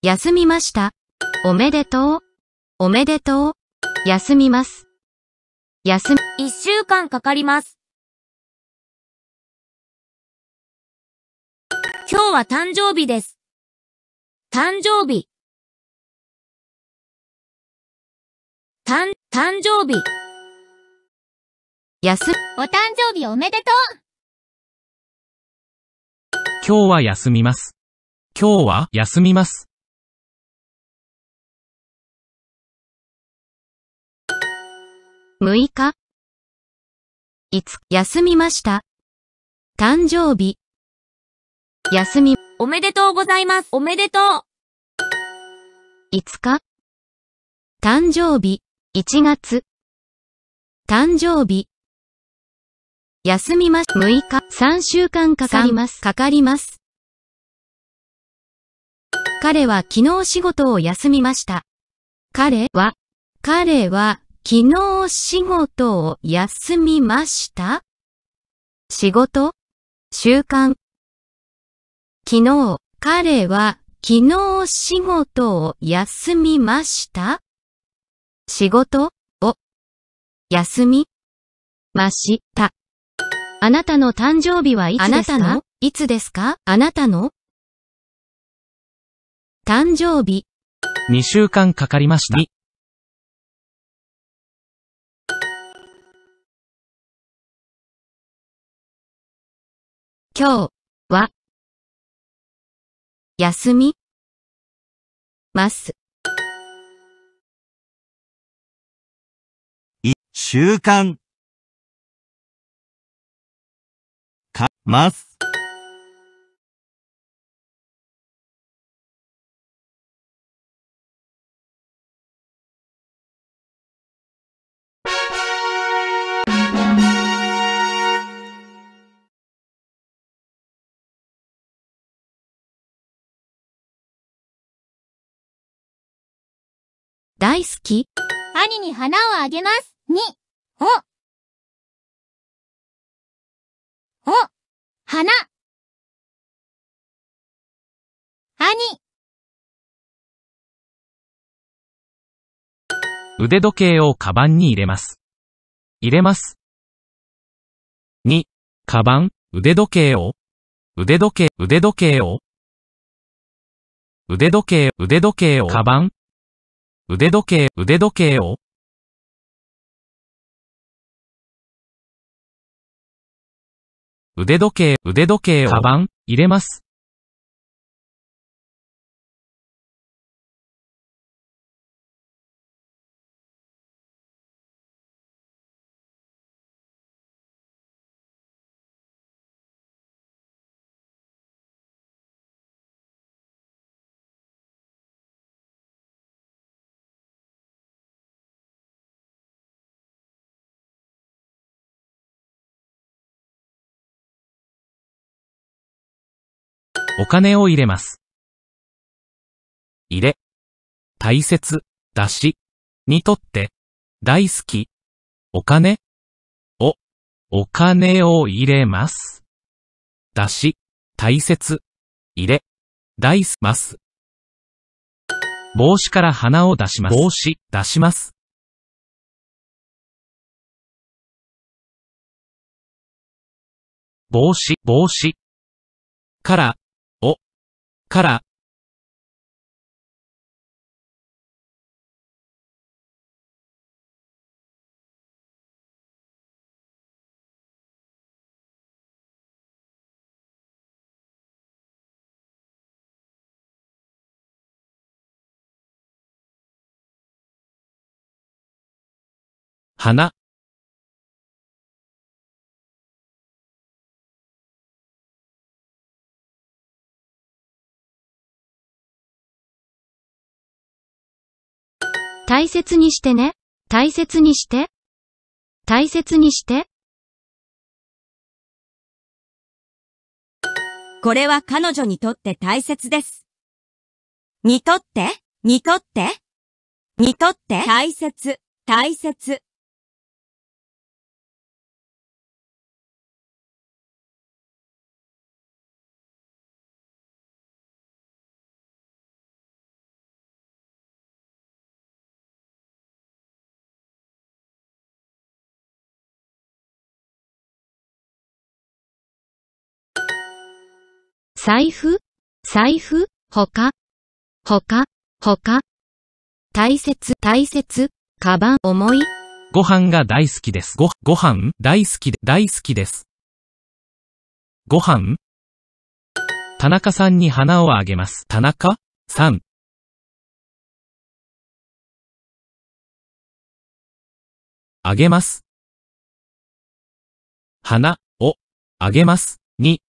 休みました。おめでとう。おめでとう。休みます。休み。一週間かかります。今日は誕生日です。誕生日。誕、誕生日。休、お誕生日おめでとう今日は休みます。今日は休みます。6日いつ、休みました。誕生日。休み。おめでとうございます。おめでとう。5日。誕生日。1月。誕生日。休みまし、6日。3週間かかります。かかります。彼は昨日仕事を休みました。彼は、彼は、昨日仕事を休みました仕事習慣昨日彼は昨日仕事を休みました仕事を休みましたあなたの誕生日はいつですかあなたのいつですかあなたの誕生日2週間かかりました。今日は休みます。一週間かます。大好き兄に花をあげます。に、お。お、花。兄。腕時計をカバンに入れます。入れます。に、カバン、腕時計を、腕時計、腕時計を、腕時計、腕時計を、カバン、腕時計、腕時計を腕時計、腕時計をカバン、入れます。お金を入れます。入れ。大切、だし、にとって、大好き、お金、を、お金を入れます。だし、大切、入れ、大す、ます。帽子から鼻を出します。帽子、出します。帽子、帽子。から、から、花大切にしてね。大切にして。大切にして。これは彼女にとって大切です。にとって、にとって、にとって大切、大切。財布、財布、他、他、他。大切、大切、カバン、重い。ご飯が大好きです。ご、ご飯大好きで、大好きです。ご飯田中さんに花をあげます。田中さん。あげます。花をあげます。に。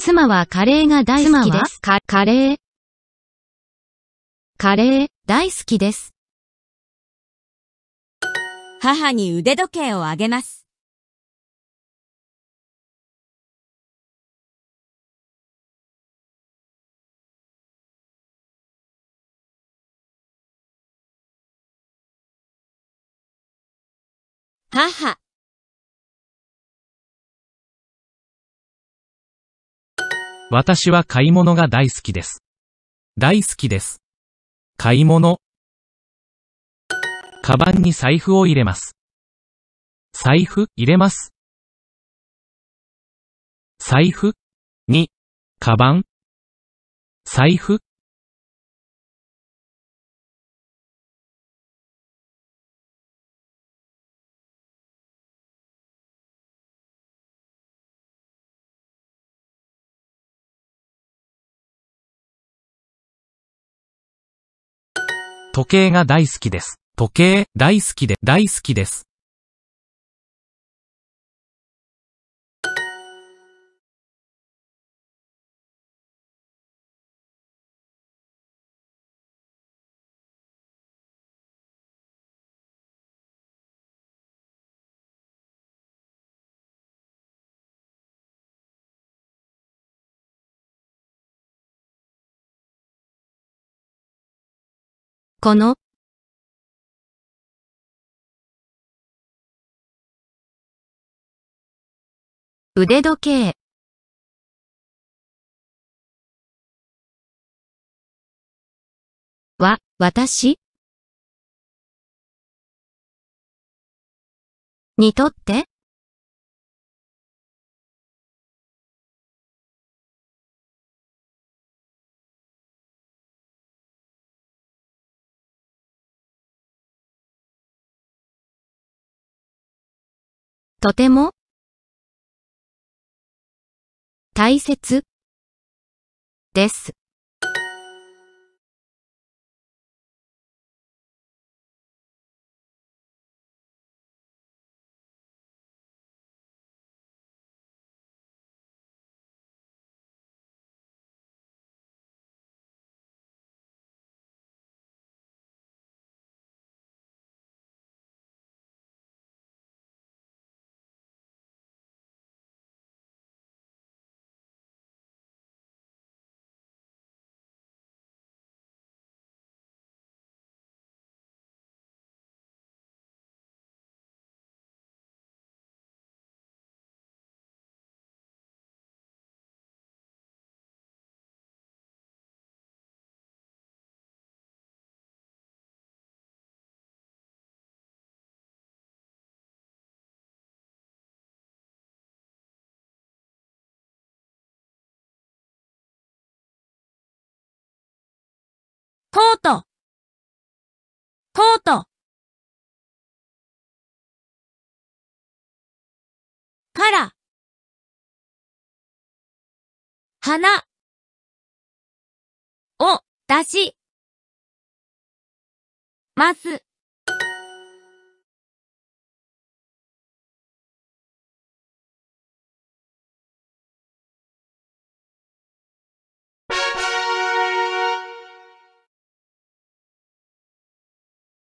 妻はカレーが大好きです。カレー。カレー、大好きです。母に腕時計をあげます。母私は買い物が大好きです。大好きです。買い物。カバンに財布を入れます。財布、入れます。財布、に、カバン。財布、時計が大好きです。時計、大好きで、大好きです。この腕時計は、私にとってとても大切です。コートカラ花を出します。